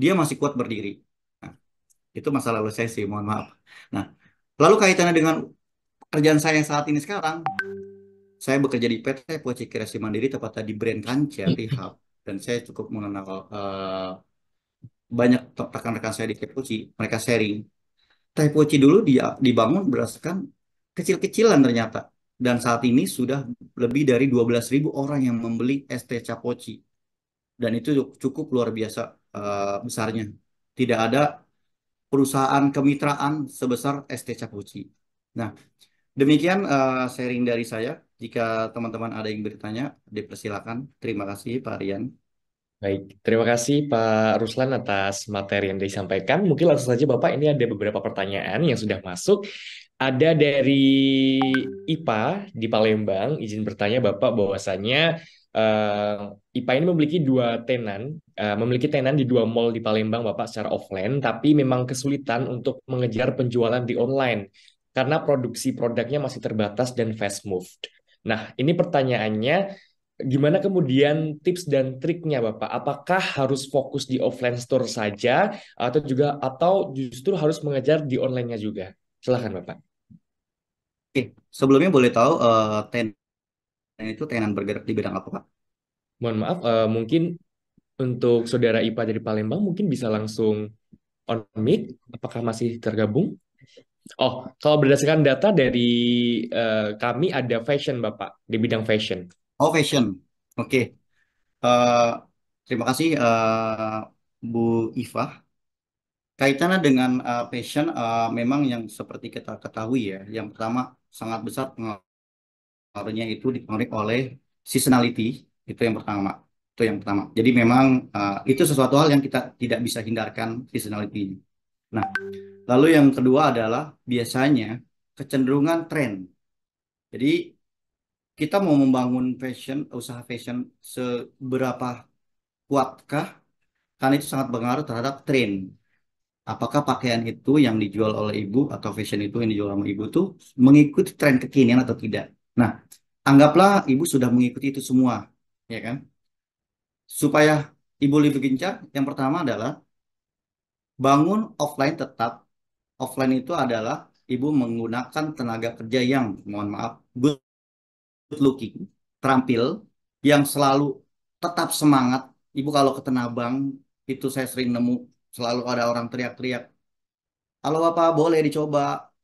dia masih kuat berdiri. Nah, itu masalah lalu saya sih, mohon maaf. Nah, lalu kaitannya dengan kerjaan saya saat ini sekarang, saya bekerja di PT Poci Kreasi Mandiri, tepatnya di brand di hmm. rihab Dan saya cukup mengenal uh, banyak rekan-rekan saya di Poci, mereka sharing. Poci dulu dia dibangun berdasarkan kecil-kecilan ternyata. Dan saat ini sudah lebih dari 12.000 orang yang membeli ST Capoci. Dan itu cukup luar biasa uh, besarnya. Tidak ada perusahaan kemitraan sebesar ST Capoci. Nah, demikian uh, sharing dari saya. Jika teman-teman ada yang bertanya, dipersilakan. Terima kasih Pak Rian. Baik, terima kasih Pak Ruslan atas materi yang disampaikan. Mungkin langsung saja Bapak, ini ada beberapa pertanyaan yang sudah masuk. Ada dari IPA di Palembang, izin bertanya Bapak bahwasannya uh, eh, IPA ini memiliki dua tenan, uh, memiliki tenan di dua mall di Palembang Bapak secara offline, tapi memang kesulitan untuk mengejar penjualan di online karena produksi produknya masih terbatas dan fast moved. Nah, ini pertanyaannya, gimana kemudian tips dan triknya Bapak? Apakah harus fokus di offline store saja atau juga atau justru harus mengejar di online-nya juga? Silahkan Bapak. Oke, sebelumnya boleh tahu uh, eh, ten itu tenan bergerak di bidang apa Pak? Mohon maaf, uh, mungkin untuk saudara IPA dari Palembang mungkin bisa langsung on mic. Apakah masih tergabung? Oh, kalau berdasarkan data dari uh, kami ada fashion, Bapak, di bidang fashion. Oh, fashion. Oke. Okay. Uh, eh, terima kasih uh, Bu Iva. Kaitannya dengan uh, fashion, uh, memang yang seperti kita ketahui ya, yang pertama sangat besar pengaruhnya itu dipengaruhi oleh seasonality, itu yang pertama. Itu yang pertama. Jadi memang uh, itu sesuatu hal yang kita tidak bisa hindarkan seasonality. Nah, Lalu yang kedua adalah biasanya kecenderungan tren. Jadi kita mau membangun fashion, usaha fashion seberapa kuatkah? Karena itu sangat berpengaruh terhadap tren. Apakah pakaian itu yang dijual oleh ibu atau fashion itu yang dijual sama ibu itu mengikuti tren kekinian atau tidak? Nah, anggaplah ibu sudah mengikuti itu semua, ya kan? Supaya ibu lebih gencar, yang pertama adalah bangun offline tetap offline itu adalah ibu menggunakan tenaga kerja yang mohon maaf good looking, terampil, yang selalu tetap semangat. Ibu kalau ke Tenabang itu saya sering nemu selalu ada orang teriak-teriak. kalau apa boleh dicoba.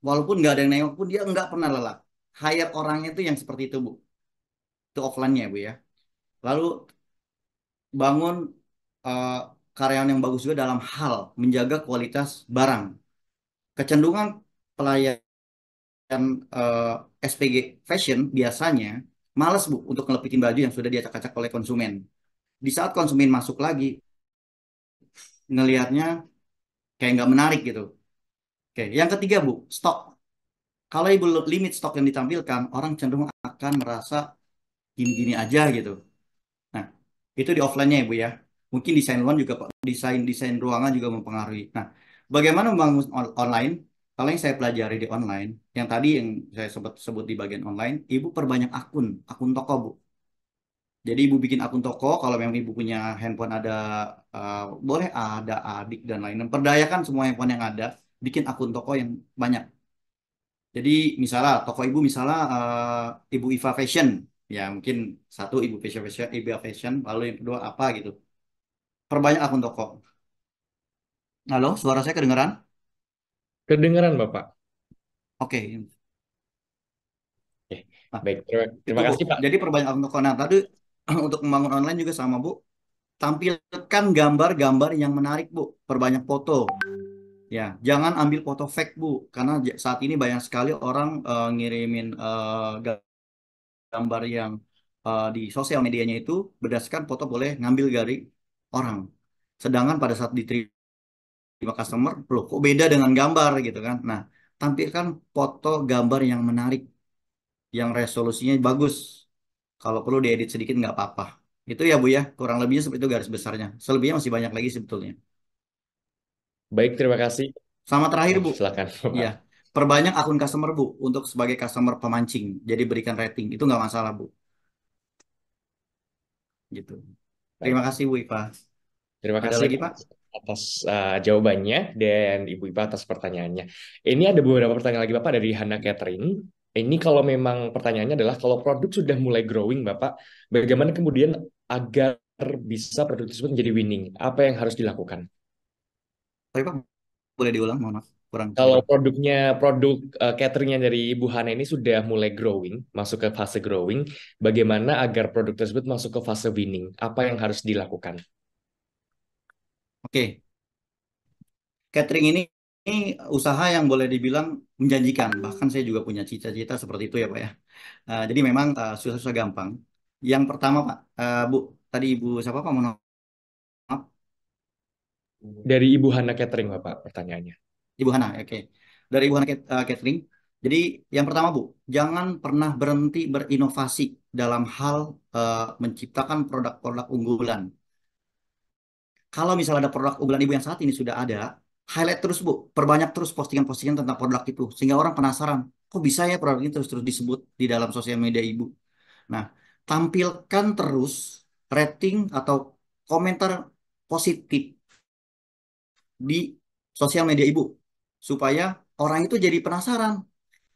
Walaupun nggak ada yang nengok pun dia nggak pernah lelah. Hire orangnya itu yang seperti itu, Bu. Itu offline-nya, Bu ya. Lalu bangun uh, karyawan yang bagus juga dalam hal menjaga kualitas barang kecenderungan pelayan uh, eh, SPG fashion biasanya males bu untuk ngelepitin baju yang sudah diacak-acak oleh konsumen. Di saat konsumen masuk lagi, ngelihatnya kayak nggak menarik gitu. Oke, yang ketiga bu, stok. Kalau ibu limit stok yang ditampilkan, orang cenderung akan merasa gini-gini aja gitu. Nah, itu di offline-nya ibu ya. Mungkin desain ruangan juga desain desain ruangan juga mempengaruhi. Nah, Bagaimana membangun online? Kalau yang saya pelajari di online, yang tadi yang saya sebut sebut di bagian online, ibu perbanyak akun, akun toko bu. Jadi ibu bikin akun toko, kalau memang ibu punya handphone ada, uh, boleh ah, ada adik dan lain-lain. Perdayakan semua handphone yang ada, bikin akun toko yang banyak. Jadi misalnya toko ibu misalnya uh, ibu Iva Fashion, ya mungkin satu ibu fashion fashion, ibu fashion, lalu yang kedua apa gitu. Perbanyak akun toko Halo, suara saya kedengeran? Kedengeran, Bapak. Oke. Oke, Nah, Baik, terima, itu Bu. kasih, Pak. Jadi perbanyak untuk konten tadi untuk membangun online juga sama Bu. Tampilkan gambar-gambar yang menarik Bu. Perbanyak foto. Ya, jangan ambil foto fake Bu, karena saat ini banyak sekali orang uh, ngirimin uh, gambar yang uh, di sosial medianya itu berdasarkan foto boleh ngambil dari orang. Sedangkan pada saat diterima tiba customer loh kok beda dengan gambar gitu kan nah tampilkan foto gambar yang menarik yang resolusinya bagus kalau perlu diedit sedikit nggak apa-apa itu ya Bu ya kurang lebihnya seperti itu garis besarnya selebihnya masih banyak lagi sebetulnya baik terima kasih sama terakhir Bu silakan ya perbanyak akun customer Bu untuk sebagai customer pemancing jadi berikan rating itu nggak masalah Bu gitu terima kasih Bu Ipa terima Ada lagi Pak atas uh, jawabannya dan Ibu Ipa atas pertanyaannya. Ini ada beberapa pertanyaan lagi Bapak dari Hana Catherine. Ini kalau memang pertanyaannya adalah kalau produk sudah mulai growing Bapak, bagaimana kemudian agar bisa produk tersebut menjadi winning? Apa yang harus dilakukan? Tapi Pak, boleh diulang, mohon maaf. Kurang. Kalau produknya, produk uh, cateringnya dari Ibu Hana ini sudah mulai growing, masuk ke fase growing, bagaimana agar produk tersebut masuk ke fase winning? Apa yang harus dilakukan? Oke, catering ini, ini usaha yang boleh dibilang menjanjikan. Bahkan saya juga punya cita-cita seperti itu ya Pak ya. Uh, jadi memang eh, susah-susah gampang. Yang pertama Pak, uh, Bu, tadi Ibu siapa Pak? Mono? Dari Ibu Hana Catering, Bapak, pertanyaannya. Ibu Hana, oke. Dari Ibu Hana Catering. Jadi yang pertama Bu, jangan pernah berhenti berinovasi dalam hal uh, menciptakan produk-produk unggulan. Kalau misalnya ada produk unggulan ibu yang saat ini sudah ada, highlight terus Bu, perbanyak terus postingan-postingan tentang produk itu sehingga orang penasaran, kok bisa ya produk ini terus-terus disebut di dalam sosial media Ibu. Nah, tampilkan terus rating atau komentar positif di sosial media Ibu supaya orang itu jadi penasaran.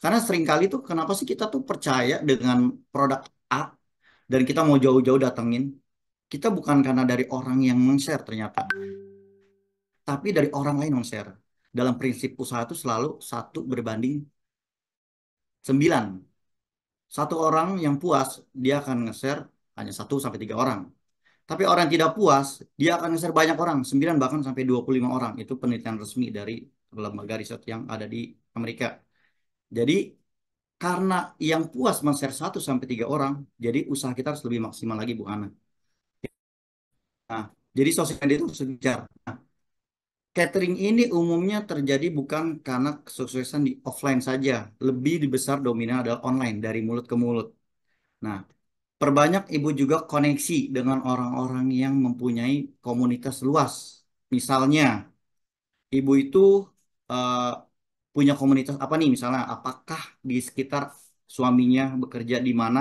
Karena seringkali tuh kenapa sih kita tuh percaya dengan produk A dan kita mau jauh-jauh datengin kita bukan karena dari orang yang men-share ternyata tapi dari orang lain men-share dalam prinsip usaha itu selalu satu berbanding sembilan satu orang yang puas dia akan nge-share hanya satu sampai tiga orang tapi orang yang tidak puas dia akan nge-share banyak orang sembilan bahkan sampai 25 orang itu penelitian resmi dari lembaga riset yang ada di Amerika jadi karena yang puas men-share satu sampai tiga orang, jadi usaha kita harus lebih maksimal lagi Bu Ana. Nah, jadi sosial media itu sejar. Nah, catering ini umumnya terjadi bukan karena kesuksesan di offline saja, lebih besar dominan adalah online dari mulut ke mulut. Nah, perbanyak ibu juga koneksi dengan orang-orang yang mempunyai komunitas luas. Misalnya, ibu itu uh, punya komunitas apa nih misalnya? Apakah di sekitar suaminya bekerja di mana?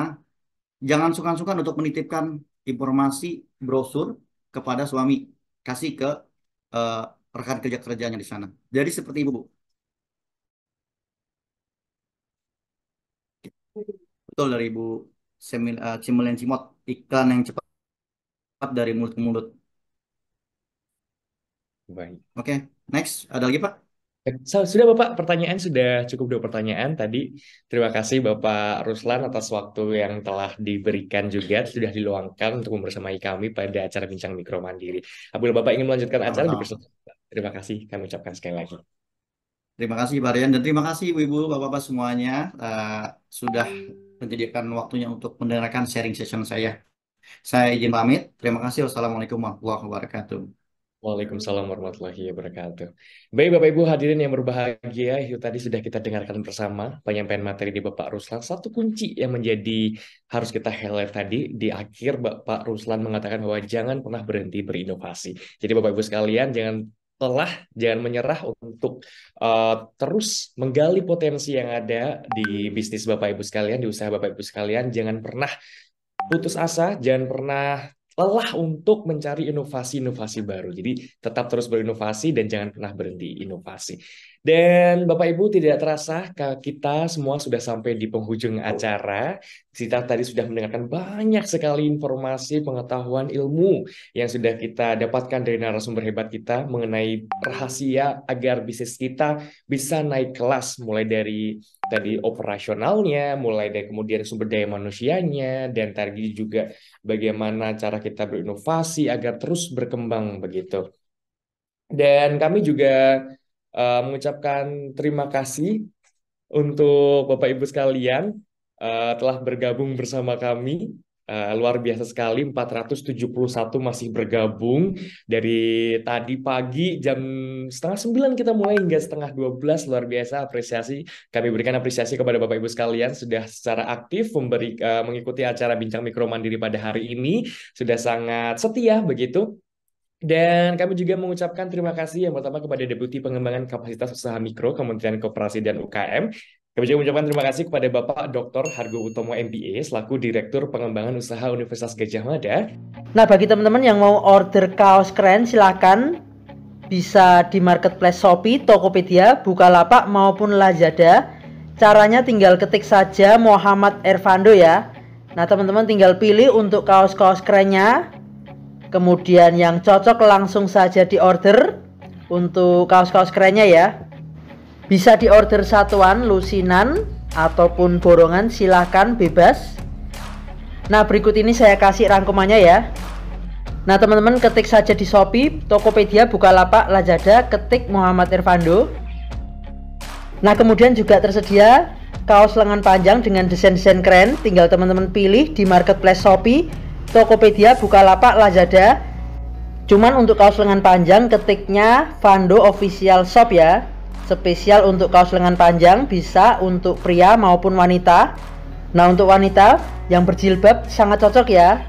Jangan sungkan-sungkan untuk menitipkan informasi brosur kepada suami, kasih ke uh, rekan kerja kerjanya di sana. Jadi seperti ibu, bu. Betul dari ibu Semil, eh, Cimot, iklan yang cepat dari mulut ke mulut. Baik. Oke, okay. next ada lagi pak? So, sudah Bapak, pertanyaan sudah cukup dua pertanyaan tadi. Terima kasih Bapak Ruslan atas waktu yang telah diberikan juga, sudah diluangkan untuk membersamai kami pada acara Bincang Mikro Mandiri. Apabila Bapak ingin melanjutkan acara, Terima kasih kami ucapkan sekali lagi. Terima kasih Pak Rian dan terima kasih Ibu-Ibu, Bapak-Bapak semuanya uh, sudah menjadikan waktunya untuk mendengarkan sharing session saya. Saya izin pamit. Terima kasih. Wassalamualaikum warahmatullahi wabarakatuh. Waalaikumsalam warahmatullahi wabarakatuh. Baik Bapak Ibu hadirin yang berbahagia, itu tadi sudah kita dengarkan bersama penyampaian materi di Bapak Ruslan. Satu kunci yang menjadi harus kita highlight tadi di akhir Bapak Ruslan mengatakan bahwa jangan pernah berhenti berinovasi. Jadi Bapak Ibu sekalian jangan telah jangan menyerah untuk uh, terus menggali potensi yang ada di bisnis Bapak Ibu sekalian, di usaha Bapak Ibu sekalian. Jangan pernah putus asa, jangan pernah lelah untuk mencari inovasi-inovasi baru. Jadi tetap terus berinovasi dan jangan pernah berhenti inovasi. Dan Bapak Ibu tidak terasa kita semua sudah sampai di penghujung acara. Kita tadi sudah mendengarkan banyak sekali informasi, pengetahuan, ilmu yang sudah kita dapatkan dari narasumber hebat kita mengenai rahasia agar bisnis kita bisa naik kelas mulai dari tadi operasionalnya, mulai dari kemudian sumber daya manusianya, dan tadi juga bagaimana cara kita berinovasi agar terus berkembang begitu. Dan kami juga uh, mengucapkan terima kasih untuk Bapak Ibu sekalian uh, telah bergabung bersama kami. Uh, luar biasa sekali 471 masih bergabung dari tadi pagi jam setengah sembilan kita mulai hingga setengah dua belas luar biasa apresiasi kami berikan apresiasi kepada Bapak Ibu sekalian sudah secara aktif memberi uh, mengikuti acara bincang mikro mandiri pada hari ini sudah sangat setia begitu dan kami juga mengucapkan terima kasih yang pertama kepada Deputi Pengembangan Kapasitas Usaha Mikro Kementerian Koperasi dan UKM. Kami juga mengucapkan terima kasih kepada Bapak Dr. Hargo Utomo MBA selaku Direktur Pengembangan Usaha Universitas Gajah Mada. Nah, bagi teman-teman yang mau order kaos keren silakan bisa di marketplace Shopee, Tokopedia, Bukalapak maupun Lazada. Caranya tinggal ketik saja Muhammad Ervando ya. Nah, teman-teman tinggal pilih untuk kaos-kaos kerennya Kemudian yang cocok langsung saja diorder untuk kaos-kaos kerennya ya. Bisa diorder satuan, lusinan ataupun borongan silahkan bebas. Nah, berikut ini saya kasih rangkumannya ya. Nah, teman-teman ketik saja di Shopee, Tokopedia, Bukalapak, Lazada, ketik Muhammad Irvando. Nah, kemudian juga tersedia kaos lengan panjang dengan desain-desain keren. Tinggal teman-teman pilih di marketplace Shopee Tokopedia, Bukalapak, Lazada. Cuman untuk kaos lengan panjang ketiknya Vando Official Shop ya. Spesial untuk kaos lengan panjang bisa untuk pria maupun wanita. Nah, untuk wanita yang berjilbab sangat cocok ya.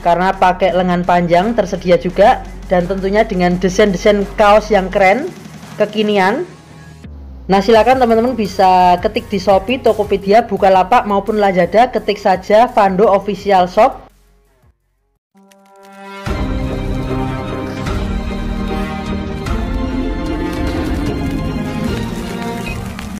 Karena pakai lengan panjang tersedia juga dan tentunya dengan desain-desain kaos yang keren, kekinian. Nah, silakan teman-teman bisa ketik di Shopee, Tokopedia, Bukalapak maupun Lazada, ketik saja Vando Official Shop